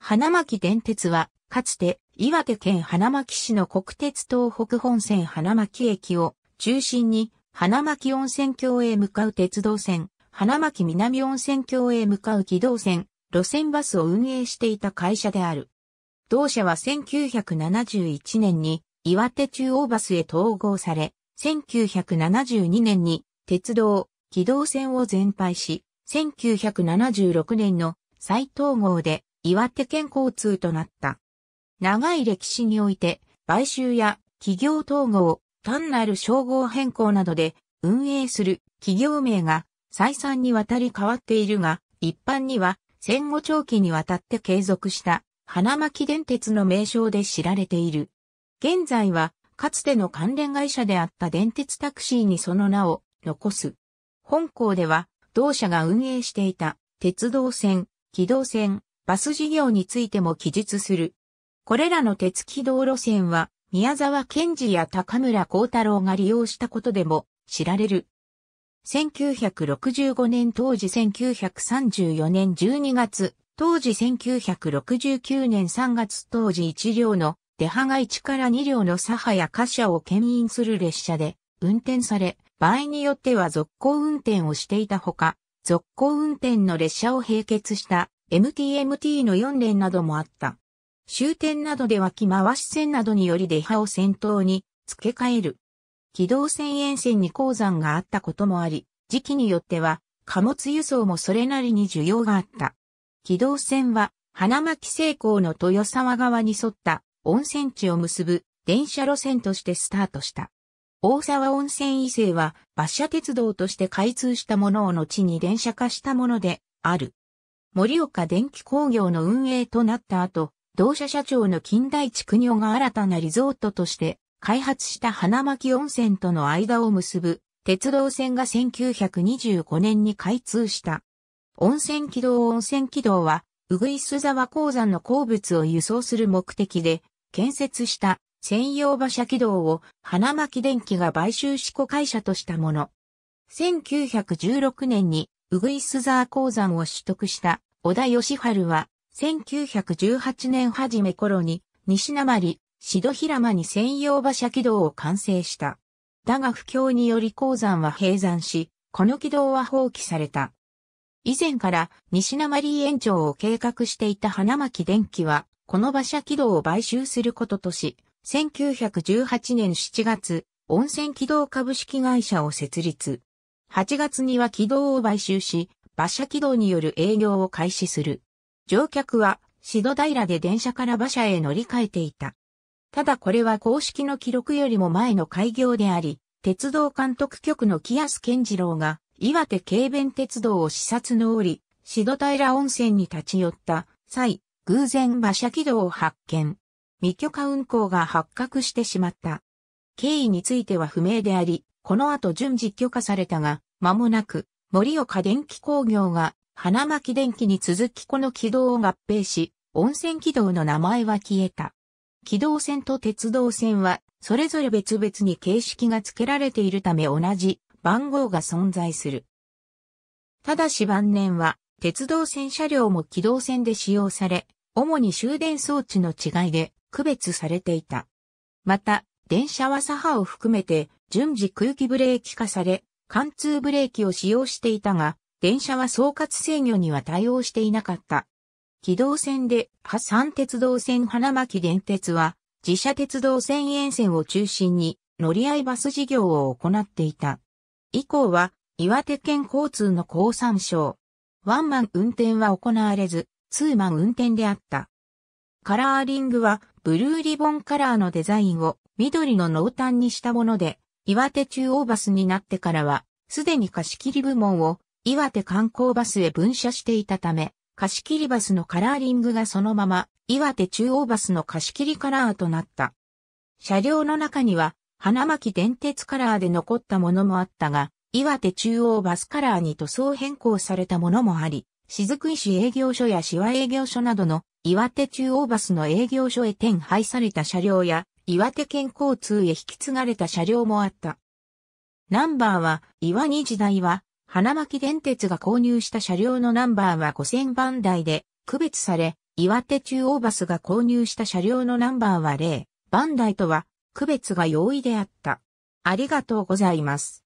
花巻電鉄は、かつて岩手県花巻市の国鉄東北本線花巻駅を中心に花巻温泉郷へ向かう鉄道線、花巻南温泉郷へ向かう軌道線、路線バスを運営していた会社である。同社は1971年に岩手中央バスへ統合され、1972年に鉄道、軌道線を全廃し、1976年の再統合で岩手県交通となった。長い歴史において、買収や企業統合、単なる称号変更などで運営する企業名が再三にわたり変わっているが、一般には戦後長期にわたって継続した花巻電鉄の名称で知られている。現在はかつての関連会社であった電鉄タクシーにその名を残す。本校では同社が運営していた鉄道線、軌道線、バス事業についても記述する。これらの鉄軌道路線は、宮沢賢治や高村光太郎が利用したことでも知られる。1965年当時1934年12月、当時1969年3月当時1両の出羽が1から2両の左派や貨車を牽引する列車で運転され、場合によっては続行運転をしていたほか、続行運転の列車を併結した MTMT の4連などもあった。終点などで脇回し線などにより出派を先頭に付け替える。軌道線沿線に鉱山があったこともあり、時期によっては貨物輸送もそれなりに需要があった。軌道線は花巻製鋼の豊沢側に沿った温泉地を結ぶ電車路線としてスタートした。大沢温泉伊勢は馬車鉄道として開通したものを後に電車化したものである。盛岡電気工業の運営となった後、同社社長の近代地区夫が新たなリゾートとして開発した花巻温泉との間を結ぶ鉄道線が1925年に開通した。温泉軌道温泉軌道は、うぐいす沢鉱山の鉱物を輸送する目的で建設した専用馬車軌道を花巻電気が買収試行会社としたもの。1916年にウグイスザー鉱山を取得した小田義春は、1918年初め頃に、西鉛、白平間に専用馬車軌道を完成した。だが不況により鉱山は閉山し、この軌道は放棄された。以前から西鉛延長を計画していた花巻電機は、この馬車軌道を買収することとし、1918年7月、温泉軌道株式会社を設立。8月には軌道を買収し、馬車軌道による営業を開始する。乗客は、シド平で電車から馬車へ乗り換えていた。ただこれは公式の記録よりも前の開業であり、鉄道監督局の木安健次郎が、岩手軽弁鉄道を視察の折、シド平温泉に立ち寄った際、偶然馬車軌道を発見。未許可運行が発覚してしまった。経緯については不明であり、この後順次許可されたが、間もなく、森岡電気工業が、花巻電気に続きこの軌道を合併し、温泉軌道の名前は消えた。軌道線と鉄道線は、それぞれ別々に形式が付けられているため同じ番号が存在する。ただし晩年は、鉄道線車両も軌道線で使用され、主に終電装置の違いで区別されていた。また、電車は左派を含めて順次空気ブレーキ化され、貫通ブレーキを使用していたが、電車は総括制御には対応していなかった。軌道線で、破産鉄道線花巻電鉄は、自社鉄道線沿線を中心に乗り合いバス事業を行っていた。以降は、岩手県交通の交参省。ワンマン運転は行われず、ツーマン運転であった。カラーリングはブルーリボンカラーのデザインを緑の濃淡にしたもので、岩手中央バスになってからは、すでに貸し切り部門を岩手観光バスへ分社していたため、貸し切りバスのカラーリングがそのまま岩手中央バスの貸し切りカラーとなった。車両の中には花巻電鉄カラーで残ったものもあったが、岩手中央バスカラーに塗装変更されたものもあり、雫石営業所や市和営業所などの岩手中央バスの営業所へ転廃された車両や、岩手県交通へ引き継がれた車両もあった。ナンバーは、岩に時代は、花巻電鉄が購入した車両のナンバーは5000番台で区別され、岩手中央バスが購入した車両のナンバーは0番台とは区別が容易であった。ありがとうございます。